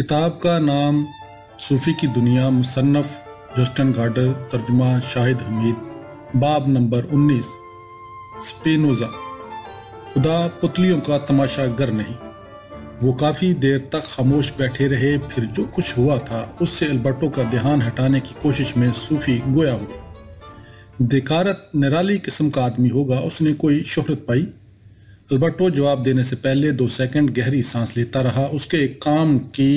किताब का नाम सूफ़ी की दुनिया मुसन्फ़ जस्टन गार्डर तर्जुमा शाहिद हमीद बाब नंबर 19 स्पेनोज़ा खुदा पुतलियों का तमाशा गर नहीं वो काफ़ी देर तक खामोश बैठे रहे फिर जो कुछ हुआ था उससे अल्बर्टो का ध्यान हटाने की कोशिश में सूफ़ी गोया हो देकारत निराली किस्म का आदमी होगा उसने कोई शोहरत पाई अल्बर्टो जवाब देने से पहले दो सेकंड गहरी सांस लेता रहा उसके काम की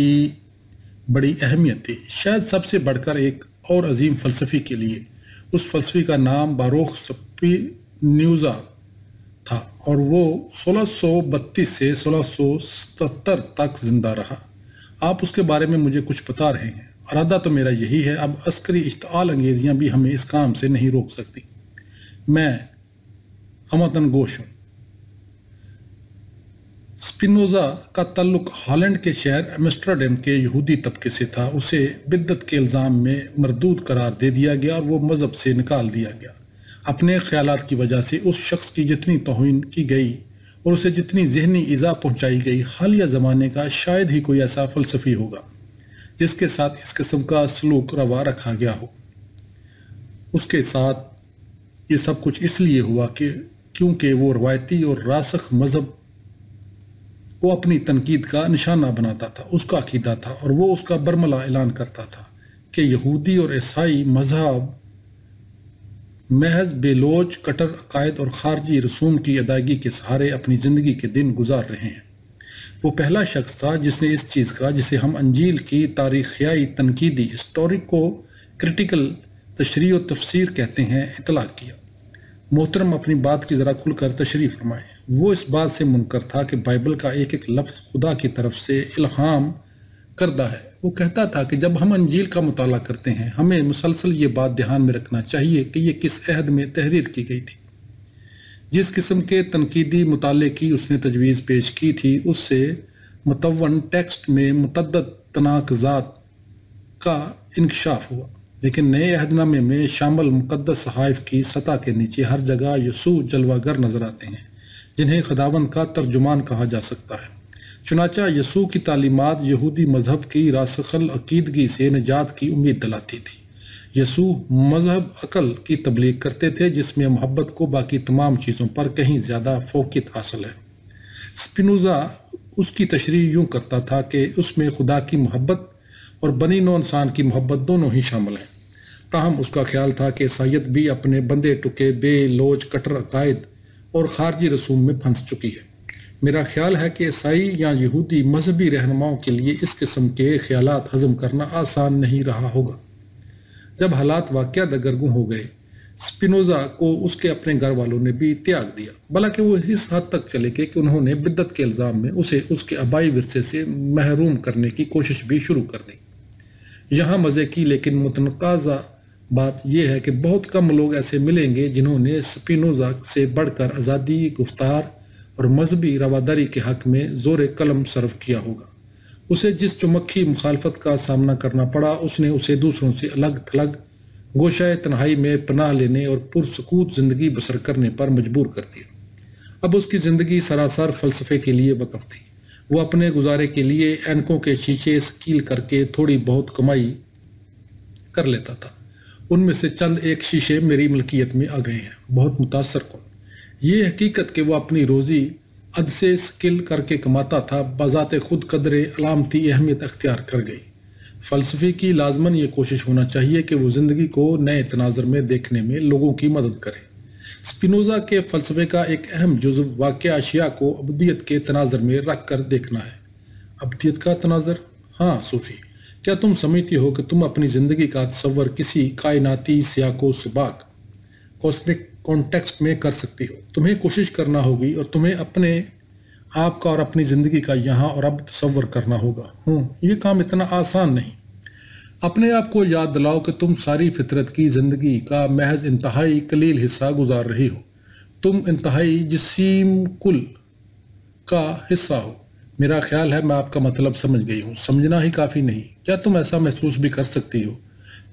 बड़ी अहमियत थी शायद सबसे बढ़कर एक और अजीम फलसफी के लिए उस फलसफी का नाम बारोख सपी न्यूज़ा था और वो 1632 से 1677 तक जिंदा रहा आप उसके बारे में मुझे कुछ बता रहे हैं अरादा तो मेरा यही है अब अस्करी इश्ताल अंगेजियाँ भी हमें इस काम से नहीं रोक सकती मैं हमतन गोश हूँ स्पिनोज़ा का तल्लुक हॉलैंड के शहर एमस्टरडेम के यहूदी तबके से था उसे बिद्दत के इल्ज़ाम में मरदूद करार दे दिया गया और वो मज़हब से निकाल दिया गया अपने ख्याल की वजह से उस शख्स की जितनी तोहन की गई और उसे जितनी जहनी इज़ा पहुँचाई गई हालिया ज़माने का शायद ही कोई ऐसा फ़लसफ़ी होगा जिसके साथ इस किस्म का सलूक रवा रखा गया हो उसके साथ ये सब कुछ इसलिए हुआ कि क्योंकि वो रवायती और रासख मज़हब वो अपनी तनकीद का निशाना बनाता था उसका अकीदा था और वो उसका बरमला ऐलान करता था कि यहूदी और ईसाई मजहब महज बेलोच कटर अकायद और खारजी रसूम की अदायगी के सहारे अपनी ज़िंदगी के दिन गुजार रहे हैं वो पहला शख्स था जिसने इस चीज़ का जिसे हम अंजील की तारीखियाई तनकीदी हिस्टोरिको क्रिटिकल तशरी तफसीर कहते हैं इतला किया मोहतरम अपनी बात की ज़रा खुलकर तशरी फरमाएँ वो इस बात से मुनकर था कि बाइबल का एक एक लफ्ज़ खुदा की तरफ से इल्हाम करदा है वो कहता था कि जब हम अंजील का मताल करते हैं हमें मुसलसल ये बात ध्यान में रखना चाहिए कि यह किस अहद में तहरीर की गई थी जिस किस्म के तनकीदी मताले की उसने तजवीज़ पेश की थी उससे मतवन टेक्स्ट में मतदद तनाकजात का इंकशाफ हुआ लेकिन नए अहदनामे में शामिल मुकदस सहाइफ की सतह के नीचे हर जगह यसू जलवागर नज़र आते हैं जिन्हें खदावन का तर्जुमान कहा जा सकता है चुनाचा यसू की तालीमत यहूदी मजहब की रासखल अकीदगी से निजात की उम्मीद दिलाती थी यसू मजहब अकल की तबलीग करते थे जिसमें मोहब्बत को बाकी तमाम चीज़ों पर कहीं ज़्यादा फोकित हासिल है स्पिनोज़ा उसकी तशरी यूँ करता था कि उसमें खुदा की मोहब्बत और बनी नो इंसान की मोहब्बत दोनों ही शामिल हैं ताहम उसका ख्याल था कि सैयद भी अपने बंदे टुके बे लोच कटर अकायद और खारजी रसूम में फंस चुकी है मेरा ख्याल है कि ईसाई या यहूदी मजहबी रहनुमाओं के लिए इस किस्म के ख्याल हजम करना आसान नहीं रहा होगा जब हालात वाक़ दगरगू हो गए स्पिनोज़ा को उसके अपने घर वालों ने भी त्याग दिया भलाकि वो इस हद तक चले गए कि उन्होंने बिद्दत के इल्ज़ाम में उसे उसके आबाई वरसे से महरूम करने की कोशिश भी शुरू कर दी यहाँ मज़े की लेकिन मुतनज़ा बात यह है कि बहुत कम लोग ऐसे मिलेंगे जिन्होंने स्पिनोजा से बढ़कर आज़ादी गुफ्तार और मजहबी रवादारी के हक़ में ज़ोर कलम सर्व किया होगा उसे जिस चुमक्खी मुखालफत का सामना करना पड़ा उसने उसे दूसरों से अलग थलग गोशाए तन्हाई में पनाह लेने और पुरसकूत ज़िंदगी बसर करने पर मजबूर कर दिया अब उसकी ज़िंदगी सरासर फ़लसफ़े के लिए वक़फ़ थी वो अपने गुजारे के लिए एनकों के शीशे स्कील करके थोड़ी बहुत कमाई कर लेता था उनमें से चंद एक शीशे मेरी मलकियत में आ गए हैं बहुत मुतासर कौन ये हकीकत कि वह अपनी रोज़ी अद से स्किल करके कमाता था बज़ात खुद कदर अलामती अहमियत अख्तियार कर गई फ़लसफ़े की लाजमन ये कोशिश होना चाहिए कि वो ज़िंदगी को नए तनाजर में देखने में लोगों की मदद करें स्पिनोज़ा के फ़लसफ़े का एक अहम जुज्व वाक़ अशिया को अबदियत के तनाजर में रख कर देखना है अबदियत का तनाजर हाँ सूफ़ी क्या तुम समझती हो कि तुम अपनी ज़िंदगी का तस्वर किसी कायनाती को सबाक कॉस्मिक कॉन्टेक्स्ट में कर सकती हो तुम्हें कोशिश करना होगी और तुम्हें अपने आप का और अपनी ज़िंदगी का यहाँ और अब तस्वर करना होगा हूँ ये काम इतना आसान नहीं अपने आप को याद दिलाओ कि तुम सारी फितरत की ज़िंदगी का महज इंतहाई कलील हिस्सा गुजार रही हो तुम इंतहाई जिसम कुल का हिस्सा हो मेरा ख्याल है मैं आपका मतलब समझ गई हूँ समझना ही काफ़ी नहीं क्या तुम ऐसा महसूस भी कर सकती हो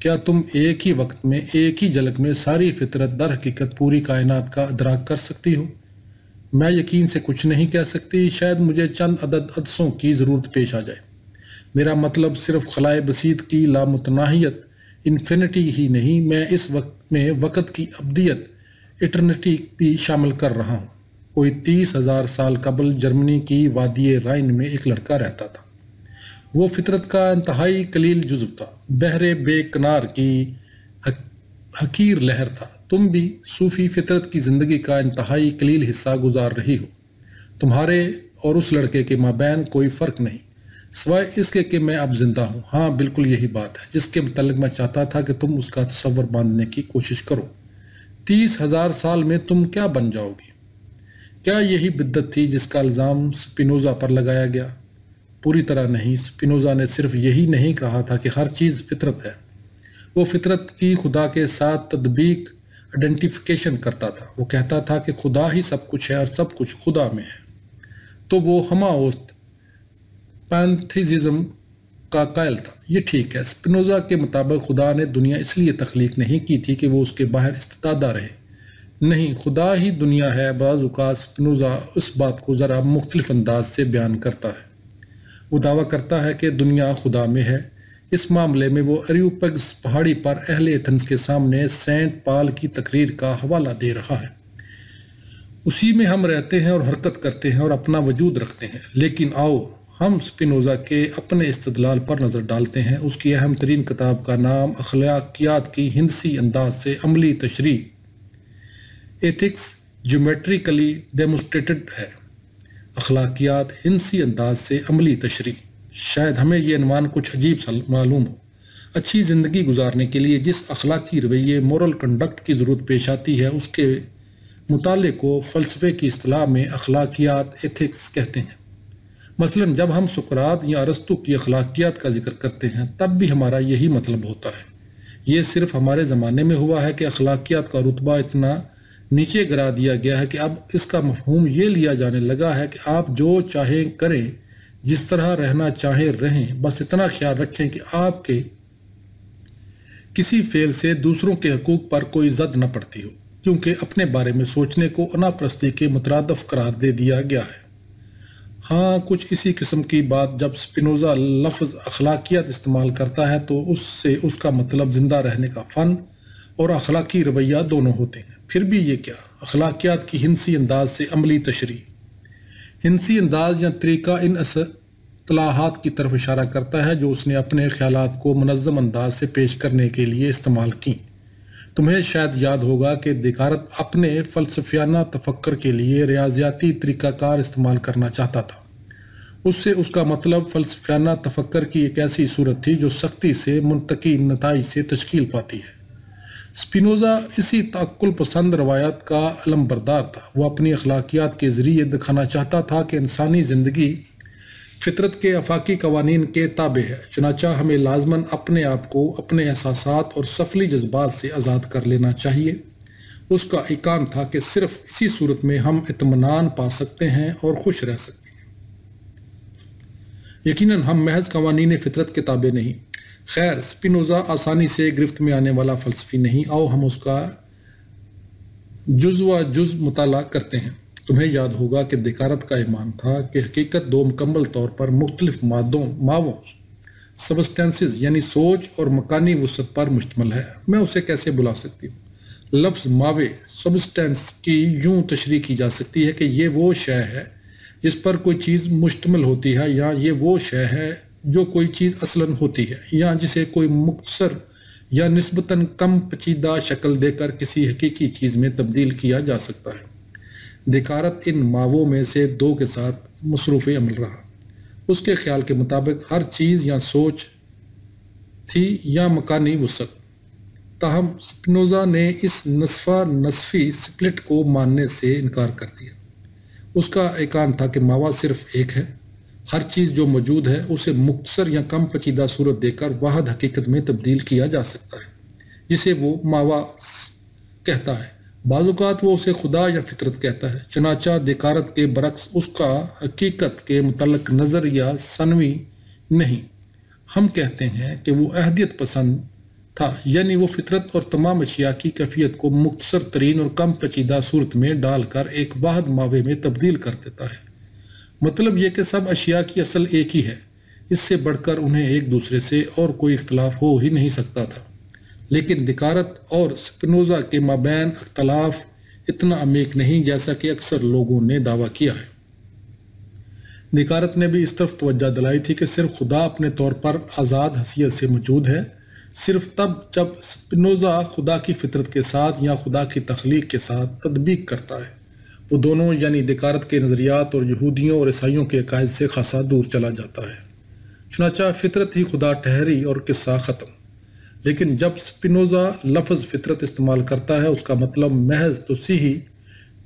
क्या तुम एक ही वक्त में एक ही झलक में सारी फितरत दर हकीकत पूरी कायनात का अदराक कर सकती हो मैं यकीन से कुछ नहीं कह सकती शायद मुझे चंद अदद अदसों की ज़रूरत पेश आ जाए मेरा मतलब सिर्फ खलाए बसीत की लामतनाहियत इन्फिनिटी ही नहीं मैं इस वक्त में वक़्त की अब्दियत इटर्निटी भी शामिल कर रहा हूँ कोई तीस हज़ार साल कबल जर्मनी की वादी राइन में एक लड़का रहता था वो फितरत का इंतहाई कलील जुज्व था बहरे बेकनार की हकीर लहर था तुम भी सूफ़ी फितरत की ज़िंदगी का इंतहाई कलील हिस्सा गुजार रही हो तुम्हारे और उस लड़के के माबैन कोई फ़र्क नहीं सवाए इसके कि मैं अब ज़िंदा हूँ हाँ बिल्कुल यही बात है जिसके मतलब मैं चाहता था कि तुम उसका तस्वर बांधने की कोशिश करो तीस हज़ार साल में तुम क्या बन जाओगी क्या यही बिद्दत थी जिसका इल्ज़ाम स्पिनोज़ा पर लगाया गया पूरी तरह नहीं स्पिनोज़ा ने सिर्फ यही नहीं कहा था कि हर चीज़ फितरत है वो फितरत की खुदा के साथ तदबीक आइडेंटिफिकेशन करता था वो कहता था कि खुदा ही सब कुछ है और सब कुछ खुदा में है तो वो उस पैंथिज़म का कायल था ये ठीक है स्पिनोज़ा के मुताबिक खुदा ने दुनिया इसलिए तख्लीक नहीं की थी कि वो उसके बाहर इस्तदा रहे नहीं खुदा ही दुनिया है बाज़ात स्पनोज़ा उस बात को ज़रा मुख्तलिफ अंदाज से बयान करता है वो दावा करता है कि दुनिया खुदा में है इस मामले में वो अरियोपग्स पहाड़ी पर अहल एथेंस के सामने सेंट पाल की तकरीर का हवाला दे रहा है उसी में हम रहते हैं और हरकत करते हैं और अपना वजूद रखते हैं लेकिन आओ हम स्पिनोज़ा के अपने इस्तलाल पर नज़र डालते हैं उसकी अहम तरीन किताब का नाम अखलाकियात की हिंदी अंदाज से अमली तशरी एथिक्स जोमेट्रिकली डेमोस्ट्रेटेड है अखलाकियात हिंसी अंदाज से अमली तशरी शायद हमें यह अनुमान कुछ अजीब सा मालूम हो अच्छी ज़िंदगी गुजारने के लिए जिस अखलाकी रवैये मॉरल कंडक्ट की ज़रूरत पेश आती है उसके मुताले को फ़लसफ़े की असलाह में अखलाकियात एथिक्स कहते हैं मसलन जब हम सुकरात या अरस्तु की अखलाकियात का जिक्र करते हैं तब भी हमारा यही मतलब होता है ये सिर्फ हमारे ज़माने में हुआ है कि अखलाकियात का रुतबा इतना नीचे गिरा दिया गया है कि अब इसका मफहूम ये लिया जाने लगा है कि आप जो चाहें करें जिस तरह रहना चाहें रहें बस इतना ख्याल रखें कि आपके किसी फेल से दूसरों के हकूक पर कोई जद न पड़ती हो क्योंकि अपने बारे में सोचने को अनाप्रस्ती के मुतरदफ करार दे दिया गया है हाँ कुछ इसी किस्म की बात जब स्पिनोज़ा लफ्ज़ अखलाकियात इस्तेमाल करता है तो उससे उसका मतलब ज़िंदा रहने का फ़न और अखलाकी रवैया दोनों होते हैं फिर भी ये क्या अखलाकियात की हिंसी अंदाज से अमली तशरी हिंसी अंदाज या तरीका इन असलाहत की तरफ इशारा करता है जो उसने अपने ख्याल को मनज़म अंदाज से पेश करने के लिए इस्तेमाल की तुम्हें शायद याद होगा कि दिकारत अपने फ़लसफियाना तफक्र के लिए रियाजियाती तरीक़ाकार इस्तेमाल करना चाहता था उससे उसका मतलब फ़लसफियाना तफक्र की एक ऐसी सूरत थी जो सख्ती से मुंतकी नतज से तश्कील पाती है स्पिनोज़ा इसी ताकुल पसंद रवायात का अलम बरदार था वह अपनी अखलाकियात के ज़रिए दिखाना चाहता था कि इंसानी ज़िंदगी फितरत के अफाकी कवानीन के ताबे है चनाचा हमें लाजमन अपने आप को अपने एहसास और सफली जज्बात से आज़ाद कर लेना चाहिए उसका इकान था कि सिर्फ इसी सूरत में हम इतमान पा सकते हैं और खुश रह सकते हैं यकीनन हम महज कवानी फितरत के ताबे नहीं खैर स्पिनोज़ा आसानी से गिरफ्त में आने वाला फ़लसफ़ी नहीं आओ हम उसका जुजवा जुज़ मुताल करते हैं तुम्हें याद होगा कि दिकारत का ईमान था कि हकीकत दो मुकम्मल तौर पर मुख्तलिफ मादों मावों सबस्टेंस यानी सोच और मकानी वसत पर मुश्तमल है मैं उसे कैसे बुला सकती हूँ लफ्ज़ मावे सबस्टेंस की यूँ तशरी की जा सकती है कि ये वो शय है जिस पर कोई चीज़ मुश्तमल होती है या ये वो शय है जो कोई चीज़ असलन होती है या जिसे कोई मुख्तर या नस्बता कम पचीदा शक्ल देकर किसी हकीकी चीज़ में तब्दील किया जा सकता है दिकारत इन मावों में से दो के साथ मसरूफ़ अमल रहा उसके ख्याल के मुताबिक हर चीज़ या सोच थी या मकानी वसत ताहम स्पनोज़ा ने इस नसफ़ा नसफ़ी स्प्लिट को मानने से इनकार कर दिया उसका एकान था कि मावा सिर्फ एक है हर चीज़ जो मौजूद है उसे मुख्तर या कम पचीदा सूरत देकर वाहद हकीकत में तब्दील किया जा सकता है जिसे वो मावा कहता है बाज़ात वो उसे खुदा या फितरत कहता है चनाचा दिकारत के बरक्स उसका हकीकत के मतलब नज़र या सनवी नहीं हम कहते हैं कि वो अहदियत पसंद था यानी वो फितरत और तमाम अशिया की कैफियत को मुख्तर तरीन और कम पचीदा सूरत में डालकर एक वाहद मावे में तब्दील कर देता है मतलब ये कि सब अशिया की असल एक ही है इससे बढ़कर उन्हें एक दूसरे से और कोई इख्तलाफ हो ही नहीं सकता था लेकिन दिकारत और स्पिनोज़ा के माबैन अख्तलाफ इतना अमेक नहीं जैसा कि अक्सर लोगों ने दावा किया है दिकारत ने भी इस तरफ तोज्जा दिलाई थी कि सिर्फ खुदा अपने तौर पर आज़ाद हसीियत से मौजूद है सिर्फ तब जब स्पनोज़ा खुदा की फितरत के साथ या खुदा की तख्लीक के साथ तदबीक करता है वो दोनों यानी दिकारत के नज़रियात और यहूदियों और ईसाइयों के अकायद से खासा दूर चला जाता है चुनाचा फितरत ही खुदा ठहरी और किस्सा ख़त्म लेकिन जब स्पिनोज़ा लफ्ज़ फितरत इस्तेमाल करता है उसका मतलब महज तुसी तो ही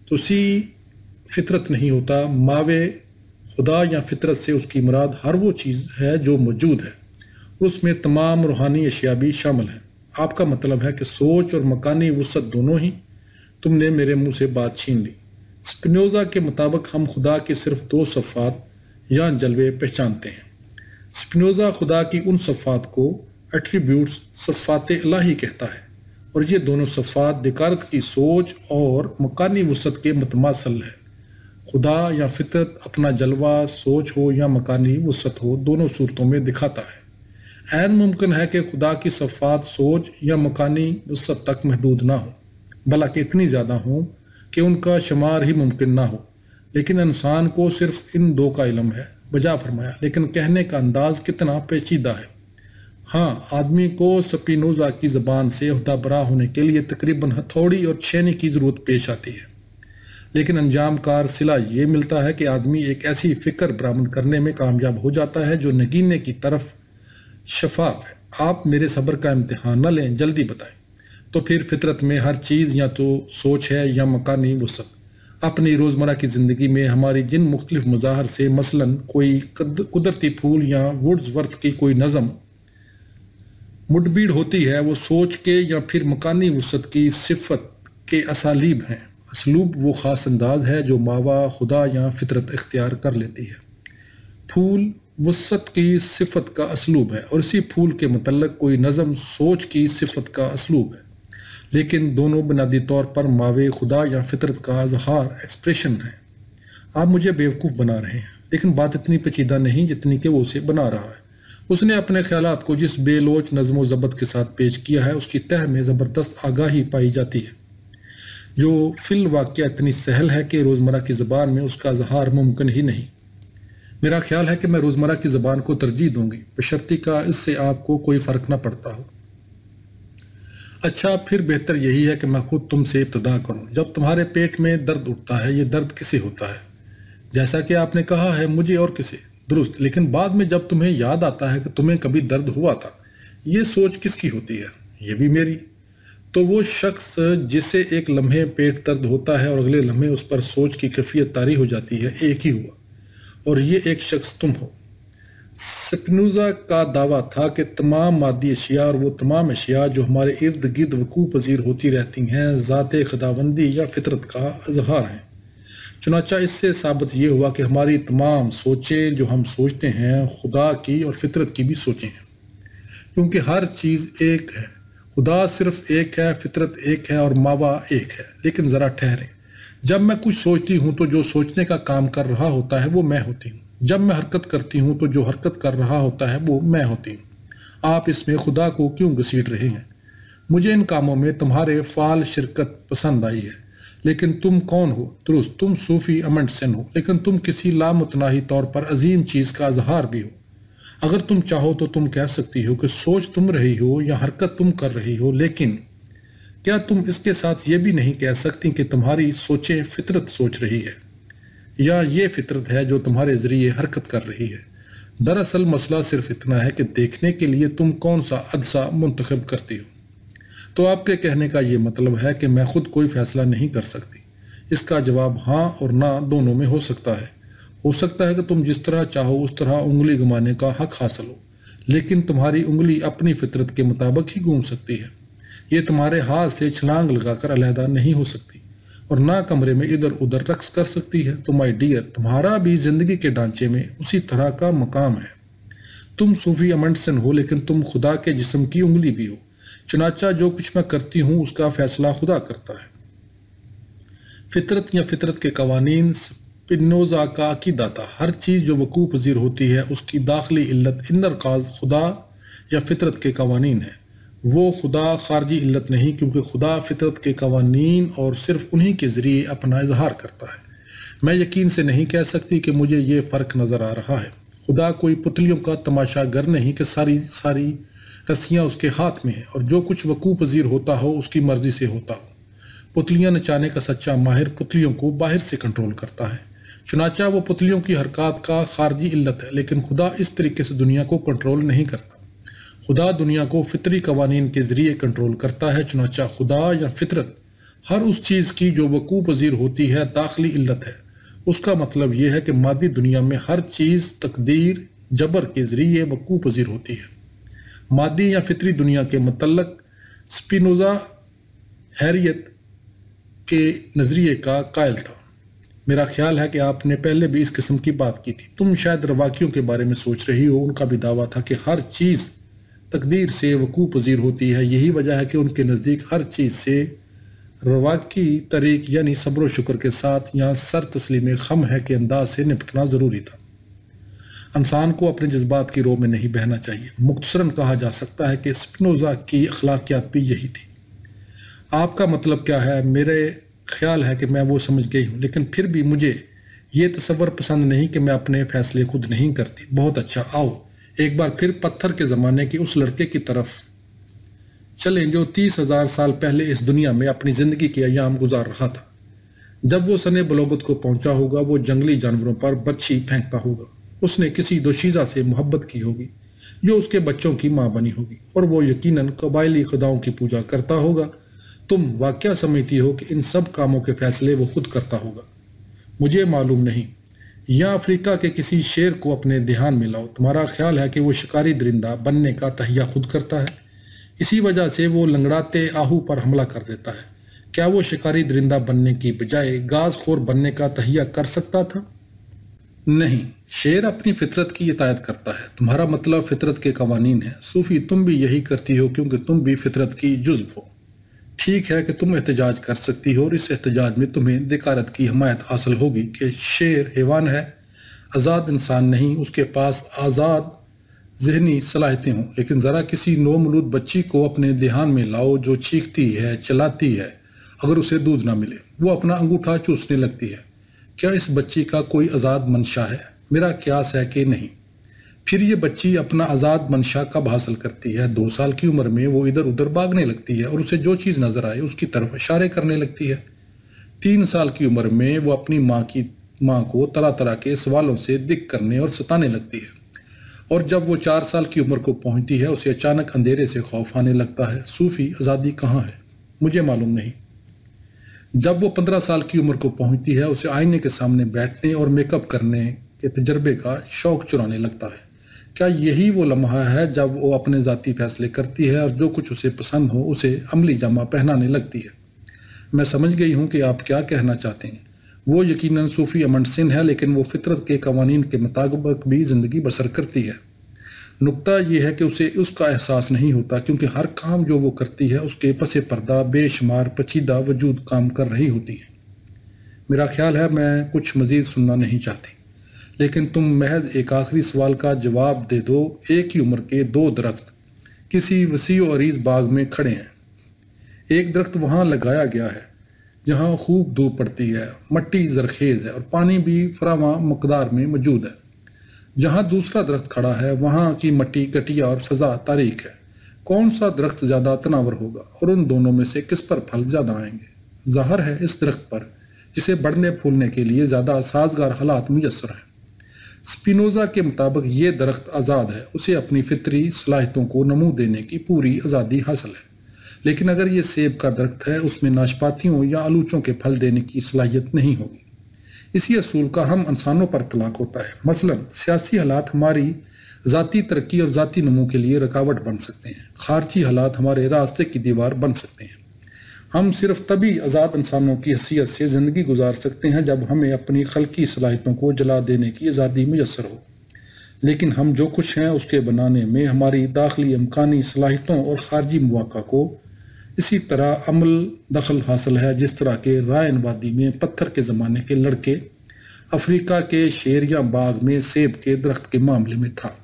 तुसी तो फितरत नहीं होता मावे खुदा या फितरत से उसकी मुराद हर वो चीज़ है जो मौजूद है उसमें तमाम रूहानी अशिया भी शामिल हैं आपका मतलब है कि सोच और मकानी वसत दोनों ही तुमने मेरे मुंह से बात छीन ली स्पिनोज़ा के मुताबिक हम खुदा के सिर्फ दो सफ़ात या जलवे पहचानते हैं स्पिनोज़ा खुदा की उन सफ़ात को एट्रीब्यूट्स सफ़ात अलाही कहता है और ये दोनों सफ़ात दिकारत की सोच और मकानी वसत के मतमासल है खुदा या फितरत अपना जलवा सोच हो या मकानी वसत हो दोनों सूरतों में दिखाता है ऐन मुमकिन है कि खुदा की सफ़ात सोच या मकानी वसत तक महदूद ना हो बल्कि इतनी ज़्यादा हों कि उनका शुमार ही मुमकिन ना हो लेकिन इंसान को सिर्फ इन दो का इलम है बजा फरमाया लेकिन कहने का अंदाज़ कितना पेचीदा है हाँ आदमी को सपिनोज़ा की ज़बान से बरा होने के लिए तकरीबन हथौड़ी और छेनी की ज़रूरत पेश आती है लेकिन अंजाम कार सिला ये मिलता है कि आदमी एक ऐसी फ़िक्र बरामद करने में कामयाब हो जाता है जो नगीने की तरफ शफाफ है आप मेरे सब्र का इम्तहान न लें जल्दी बताएं तो फिर फितरत में हर चीज़ या तो सोच है या मकानी वसत अपनी रोज़मर्रा की ज़िंदगी में हमारी जिन मुख्तलिफ मज़ाहर से मसलन कोई कुदरती फूल या वुड्स वर्थ की कोई नज़म मुठभीड़ होती है वो सोच के या फिर मकानी वसत की सिफत के असालीब हैं असलूब वो ख़ास अंदाज है जो मावा खुदा या फितरत इख्तियार कर लेती है फूल वसत की सिफत का असलूब है और इसी फूल के मतलब कोई नज़म सोच की सिफत का असलूब है लेकिन दोनों बुनियादी तौर पर मावे खुदा या फितरत का अजहार एक्सप्रेशन है आप मुझे बेवकूफ़ बना रहे हैं लेकिन बात इतनी पेचीदा नहीं जितनी कि वो उसे बना रहा है उसने अपने ख्याल को जिस बेलोच नज़म ज़बत के साथ पेश किया है उसकी तह में ज़बरदस्त आगाही पाई जाती है जो फिल वाक्य इतनी सहल है कि रोज़मर की ज़बान में उसका इजहार मुमकिन ही नहीं मेरा ख्याल है कि मैं रोज़मर की ज़बान को तरजीह दूंगी बशर्ती का इससे आपको कोई फ़र्क ना पड़ता हो अच्छा फिर बेहतर यही है कि मैं खुद तुमसे इब्तदा करूं जब तुम्हारे पेट में दर्द उठता है ये दर्द किसे होता है जैसा कि आपने कहा है मुझे और किसे दुरुस्त लेकिन बाद में जब तुम्हें याद आता है कि तुम्हें कभी दर्द हुआ था ये सोच किसकी होती है ये भी मेरी तो वो शख्स जिसे एक लम्हे पेट दर्द होता है और अगले लम्हे उस पर सोच की कैफियत तारी हो जाती है एक ही हुआ और ये एक शख्स तुम हो सकनूजा का दावा था कि तमाम मादी अशिया और वो तमाम अशिया जो हमारे इर्द गिर्द वकू पजीर होती रहती हैं ज़ात खदाबंदी या फितरत का अजहार हैं चुनाचा इससे साबित ये हुआ कि हमारी तमाम सोचें जो हम सोचते हैं खुदा की और फितरत की भी सोचें हैं क्योंकि हर चीज़ एक है खुदा सिर्फ एक है फितरत एक है और मावा एक है लेकिन ज़रा ठहरें जब मैं कुछ सोचती हूँ तो जो सोचने का काम कर रहा होता है वो मैं होती हूँ जब मैं हरकत करती हूँ तो जो हरकत कर रहा होता है वो मैं होती हूँ आप इसमें खुदा को क्यों घसीट रहे हैं मुझे इन कामों में तुम्हारे फाल शिरकत पसंद आई है लेकिन तुम कौन हो दुरुस्त तुम सूफी अमन सेन हो लेकिन तुम किसी लामतनाही तौर पर अजीम चीज़ का अजहार भी हो अगर तुम चाहो तो तुम कह सकती हो कि सोच तुम रही हो या हरकत तुम कर रही हो लेकिन क्या तुम इसके साथ ये भी नहीं कह सकती कि तुम्हारी सोचें फितरत सोच रही है या ये फितरत है जो तुम्हारे ज़रिए हरकत कर रही है दरअसल मसला सिर्फ इतना है कि देखने के लिए तुम कौन सा अदसा मुंतखब करती हो तो आपके कहने का ये मतलब है कि मैं खुद कोई फैसला नहीं कर सकती इसका जवाब हाँ और ना दोनों में हो सकता है हो सकता है कि तुम जिस तरह चाहो उस तरह उंगली घुमाने का हक हासिल हो लेकिन तुम्हारी उंगली अपनी फितरत के मुताबिक ही घूम सकती है ये तुम्हारे हाथ से छलांग लगाकर अलहदा नहीं हो सकती और ना कमरे में इधर उधर रक्स कर सकती है तो माई डियर तुम्हारा भी ज़िंदगी के ढांचे में उसी तरह का मकाम है तुम सूफी अमंडसन हो लेकिन तुम खुदा के जिसम की उंगली भी हो चुनाचा जो कुछ मैं करती हूँ उसका फैसला खुदा करता है फितरत या फितरत के कवानीन पिनोजा का अकीदा हर चीज़ जो वकूफ़ पजीर होती है उसकी दाखिली इल्लत इन्नर काज खुदा या फितरत के कवानीन है वो खुदा खारजी इल्लत नहीं क्योंकि खुदा फितरत के कवानीन और सिर्फ उन्हीं के ज़रिए अपना इजहार करता है मैं यकीन से नहीं कह सकती कि मुझे ये फ़र्क नज़र आ रहा है खुदा कोई पुतलियों का तमाशा गर नहीं कि सारी सारी रस्सियाँ उसके हाथ में हैं और जो कुछ वक़ूफ पजीर होता हो उसकी मर्ज़ी से होता हो पुतलियाँ नचाने का सच्चा माहिर पुतलियों को बाहर से कंट्रोल करता है चुनाचा वो पुतलियों की हरकत का खारजी इल्लत है लेकिन खुदा इस तरीके से दुनिया को कंट्रोल नहीं करता खुदा दुनिया को फितरी कवानीन के ज़रिए कंट्रोल करता है चुनाचा खुदा या फितरत हर उस चीज़ की जो वकू पजीर होती है दाखिली इल्लत है उसका मतलब यह है कि मादी दुनिया में हर चीज़ तकदीर जबर के ज़रिए वकू पजीर होती है मादी या फितरी दुनिया के मतलब स्पिनोज़ा हैरियत के नज़रिए का कायल था मेरा ख्याल है कि आपने पहले भी इस किस्म की बात की थी तुम शायद रवाकियों के बारे में सोच रही हो उनका भी दावा था कि हर चीज़ तकदीर से वकू पजीर होती है यही वजह है कि उनके नज़दीक हर चीज़ से रवाकी तरीक यानी सब्र शुक्र के साथ यहाँ सर तस्लीम खम है के अंदाज से निपटना ज़रूरी था इंसान को अपने जज्बात की रो में नहीं बहना चाहिए मुख्तसरन कहा जा सकता है कि स्पनोज़ा की अखलाकियात भी यही थी आपका मतलब क्या है मेरे ख्याल है कि मैं वो समझ गई हूँ लेकिन फिर भी मुझे ये तस्वर पसंद नहीं कि मैं अपने फ़ैसले खुद नहीं करती बहुत अच्छा आओ एक बार फिर पत्थर के ज़माने के उस लड़के की तरफ चलें जो तीस हज़ार साल पहले इस दुनिया में अपनी ज़िंदगी के अयाम गुजार रहा था जब वो सने बलोगत को पहुंचा होगा वो जंगली जानवरों पर बच्ची फेंकता होगा उसने किसी दोशीज़ा से मोहब्बत की होगी जो उसके बच्चों की माँ बनी होगी और वो यकीनन कबायली खुदाओं की पूजा करता होगा तुम वाक्य समझती हो कि इन सब कामों के फैसले वो खुद करता होगा मुझे मालूम नहीं या अफ्रीका के किसी शेर को अपने ध्यान में लाओ तुम्हारा ख्याल है कि वो शिकारी दरिंदा बनने का तहिया खुद करता है इसी वजह से वो लंगड़ाते आहू पर हमला कर देता है क्या वो शिकारी दरिंदा बनने की बजाय गाज खोर बनने का तहिया कर सकता था नहीं शेर अपनी फितरत की इतायत करता है तुम्हारा मतलब फितरत के कवानीन है सूफी तुम भी यही करती हो क्योंकि तुम भी फितरत की जुज्व हो ठीक है कि तुम एहतजाज कर सकती हो और इस एहतजाज में तुम्हें दिकारत की हमायत हासिल होगी कि शेर हैवान है आज़ाद इंसान नहीं उसके पास आज़ाद जहनी सलाहियतें हों लेकिन ज़रा किसी नोमलूद बच्ची को अपने देहान में लाओ जो चीखती है चलाती है अगर उसे दूध ना मिले वो अपना अंगूठा चूसने लगती है क्या इस बच्ची का कोई आज़ाद मंशा है मेरा क्यास है कि नहीं फिर ये बच्ची अपना आज़ाद मंशा कब हासिल करती है दो साल की उम्र में वो इधर उधर भागने लगती है और उसे जो चीज़ नज़र आए उसकी तरफ इशारे करने लगती है तीन साल की उम्र में वो अपनी माँ की माँ को तरह तरह के सवालों से दिक करने और सताने लगती है और जब वो चार साल की उम्र को पहुँचती है उसे अचानक अंधेरे से खौफ आने लगता है सूफी आज़ादी कहाँ है मुझे मालूम नहीं जब वो पंद्रह साल की उम्र को पहुँचती है उसे आईने के सामने बैठने और मेकअप करने के तजर्बे का शौक चुराने लगता है क्या यही वो लम्हा है जब वो अपने ज़ाती फैसले करती है और जो कुछ उसे पसंद हो उसे अमली जामा पहनाने लगती है मैं समझ गई हूँ कि आप क्या कहना चाहते हैं वो यकीनन सूफ़ी अमन सिंह है लेकिन वो फितरत के कवानीन के मुताबिक भी ज़िंदगी बसर करती है नुकता यह है कि उसे उसका एहसास नहीं होता क्योंकि हर काम जो वो करती है उसके पसे पर्दा बेशुमार पचीदा वजूद काम कर रही होती है मेरा ख्याल है मैं कुछ मज़ीद सुनना नहीं चाहती लेकिन तुम महज एक आखिरी सवाल का जवाब दे दो एक ही उम्र के दो दरख्त किसी वसी और इस बाग में खड़े हैं एक दरख्त वहाँ लगाया गया है जहाँ खूब धूप पड़ती है मट्टी जरखेज़ है और पानी भी फरावा मकदार में मौजूद है जहाँ दूसरा दरख्त खड़ा है वहाँ की मट्टी कटिया और सज़ा तारीख है कौन सा दरख्त ज़्यादा तनावर होगा और उन दोनों में से किस पर फल ज़्यादा आएंगे ज़ाहर है इस दरख्त पर जिसे बढ़ने फूलने के लिए ज़्यादा साजगार हालात मुयसर हैं स्पिनोज़ा के मुताबिक ये दरख्त आज़ाद है उसे अपनी फितरी सलाहितों को नमू देने की पूरी आज़ादी हासिल है लेकिन अगर ये सेब का दरख्त है उसमें नाशपातियों या आलूचों के फल देने की सलाहियत नहीं होगी इसी असूल का हम इंसानों पर तलाक होता है मसलन सियासी हालात हमारी ज़ाती तरक्की और ज़ाती नमू के लिए रकावट बन सकते हैं खारजी हालात हमारे रास्ते की दीवार बन सकते हैं हम सिर्फ तभी आज़ाद इंसानों की हैसियत से ज़िंदगी गुजार सकते हैं जब हमें अपनी खलकी सलाहितों को जला देने की आज़ादी मैसर हो लेकिन हम जो कुछ हैं उसके बनाने में हमारी दाखिली अमकानी सलाहितों और खारजी मौक़ा को इसी तरह अमल दखल हासिल है जिस तरह के रायन वादी में पत्थर के ज़माने के लड़के अफ्रीका के शेर या बाग में सेब के दरख्त के मामले में था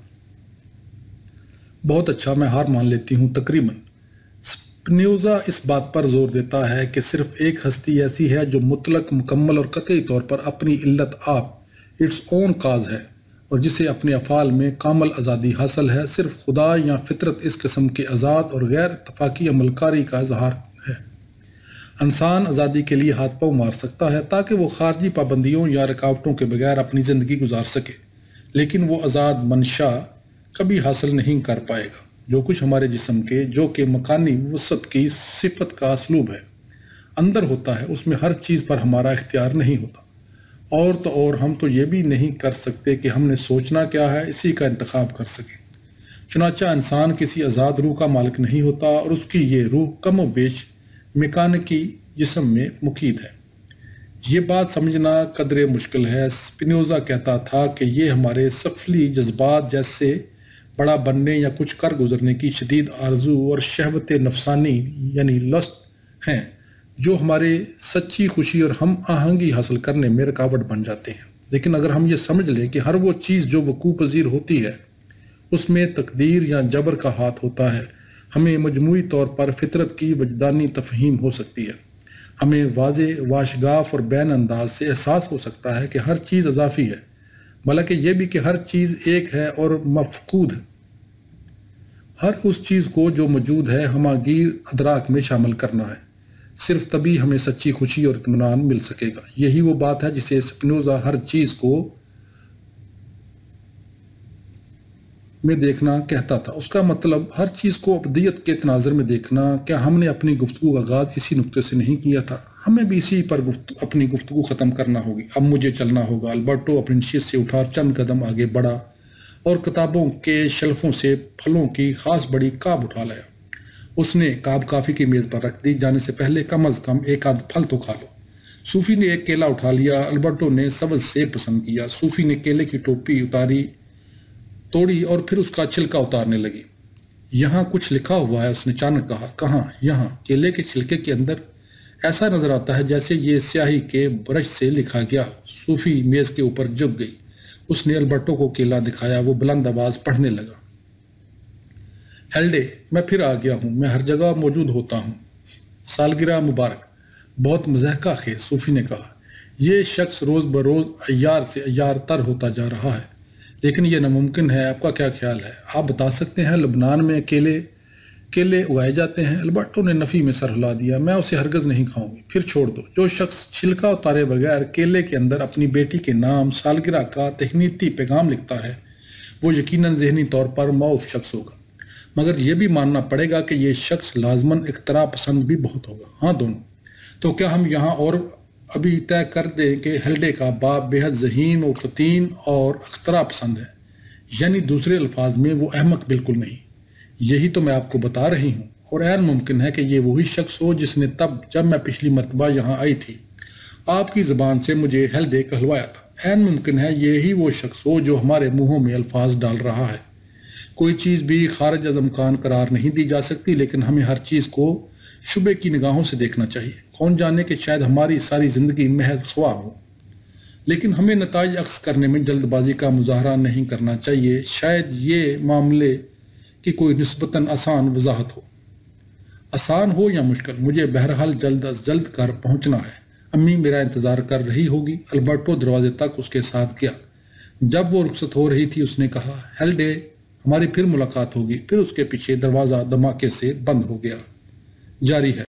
बहुत अच्छा मैं हार मान लेती हूँ तकरीबन पन्यूज़ा इस बात पर जोर देता है कि सिर्फ एक हस्ती ऐसी है जो मुतलक मुकम्मल और कतई तौर पर अपनी इल्लत आप इट्स ओन काज है और जिसे अपने अफ़ाल में कामल आज़ादी हासिल है सिर्फ खुदा या फितरत इस किस्म के आज़ाद और गैर इतफाक़ी अमलकारी का इजहार है इंसान आज़ादी के लिए हाथ पाँव मार सकता है ताकि वह खारजी पाबंदियों या रुकावटों के बगैर अपनी ज़िंदगी गुजार सके लेकिन वो आज़ाद मंशा कभी हासिल नहीं कर पाएगा जो कुछ हमारे जिसम के जो कि मकानी वसत की सिफत का असलूब है अंदर होता है उसमें हर चीज़ पर हमारा इख्तियार नहीं होता और तो और हम तो ये भी नहीं कर सकते कि हमने सोचना क्या है इसी का इंतखब कर सकें चुनाचा इंसान किसी आज़ाद रूह का मालिक नहीं होता और उसकी ये रूह कम बेश मकानकी जिसम में मुकीद है ये बात समझना कदर मुश्किल है स्पिनोज़ा कहता था कि ये हमारे सफली जज्बात जैसे बड़ा बनने या कुछ कर गुजरने की शदीद आरजू और शहबत नफसानी यानी लस्ट हैं जो हमारे सच्ची खुशी और हम आहंगी हासिल करने में रुकावट बन जाते हैं लेकिन अगर हम ये समझ लें कि हर वो चीज़ जो वकू पजीर होती है उसमें तकदीर या जबर का हाथ होता है हमें मजमू तौर पर फितरत की वजदानी तफहीम हो सकती है हमें वाज वाशगाफ और बैन अंदाज से एहसास हो सकता है कि हर चीज़ अजाफी है बल्कि यह भी कि हर चीज़ एक है और मफकूद है हर उस चीज़ को जो मौजूद है हमागीर अदराक में शामिल करना है सिर्फ तभी हमें सच्ची खुशी और इतमान मिल सकेगा यही वो बात है जिसे स्पनोज़ा हर चीज़ को में देखना कहता था उसका मतलब हर चीज़ को अबदीत के तनाजर में देखना क्या हमने अपनी गुफ्तु का आगाज़ इसी नुक्ते से नहीं किया था हमें भी इसी पर गुफ्त अपनी गुफ्तु ख़त्म करना होगी अब मुझे चलना होगा अल्बर्टो अपनी शीत से उठा चंद कदम आगे बढ़ा और किताबों के शल्फ़ों से फलों की ख़ास बड़ी काब उठा लाया उसने काब काफ़ी की मेज़ पर रख दी जाने से पहले कम अज़ कम एक आध फल तो खा लो सूफ़ी ने एक केला उठा लिया अल्बर्टो ने सबज सेब पसंद किया सूफ़ी ने केले की टोपी उतारी तोड़ी और फिर उसका छिलका उतारने लगी यहाँ कुछ लिखा हुआ है उसने अचानक कहा कहाँ यहाँ केले के छिलके के अंदर ऐसा नजर आता है जैसे ये स्याही के ब्रश से लिखा गया सूफी मेज के ऊपर झुक गई उसने अल्बर्टो को केला दिखाया वो बुलंद आवाज पढ़ने लगा हेल्डे मैं फिर आ गया हूँ मैं हर जगह मौजूद होता हूँ सालगिरह मुबारक बहुत मजहका खे सूफी ने कहा यह शख्स रोज़ बरोज़ अयार से अयार तर होता जा रहा है लेकिन यह नामुमकिन है आपका क्या ख्याल है आप बता सकते हैं लबनान में केले केले उगाए जाते हैं अल्बर्टो ने नफ़ी में सर हिला दिया मैं उसे हरगज़ नहीं खाऊंगी फिर छोड़ दो जो शख्स छिलका उतारे बगैर केले के अंदर अपनी बेटी के नाम सालगिरह का तहनीती पैगाम लिखता है वो यकीनन जहनी तौर पर माउफ शख्स होगा मगर यह भी मानना पड़ेगा कि यह शख्स लाजमन इख्तरा पसंद भी बहुत होगा हाँ दोनों तो क्या हम यहाँ और अभी तय कर दें कि हल्डे का बाप बेहद जहीन और फतीन और अख्तरा पसंद है यानी दूसरे अल्फाज में वो अहमक बिल्कुल नहीं यही तो मैं आपको बता रही हूँ और एन मुमकिन है कि ये वही शख्स हो जिसने तब जब मैं पिछली मरतबा यहाँ आई थी आपकी ज़बान से मुझे हल्दे कहलवाया था एन मुमकिन है यही वो शख्स हो जो हमारे मुँहों में अल्फाज डाल रहा है कोई चीज़ भी खारज अजम खान करार नहीं दी जा सकती लेकिन हमें हर चीज़ को शुबे की निगाहों से देखना चाहिए कौन जाने कि शायद हमारी सारी ज़िंदगी महज ख्वाब हो लेकिन हमें नतज अक्स करने में जल्दबाजी का मुजाहरा नहीं करना चाहिए शायद ये मामले की कोई नस्बता आसान वजाहत हो आसान हो या मुश्किल मुझे बहरहाल जल्द अज जल्द घर पहुँचना है अम्मी मेरा इंतज़ार कर रही होगी अल्बर्टो दरवाजे तक उसके साथ गया जब वो रुखसत हो रही थी उसने कहा हेल डे हमारी फिर मुलाकात होगी फिर उसके पीछे दरवाज़ा धमाके से बंद हो गया जारी है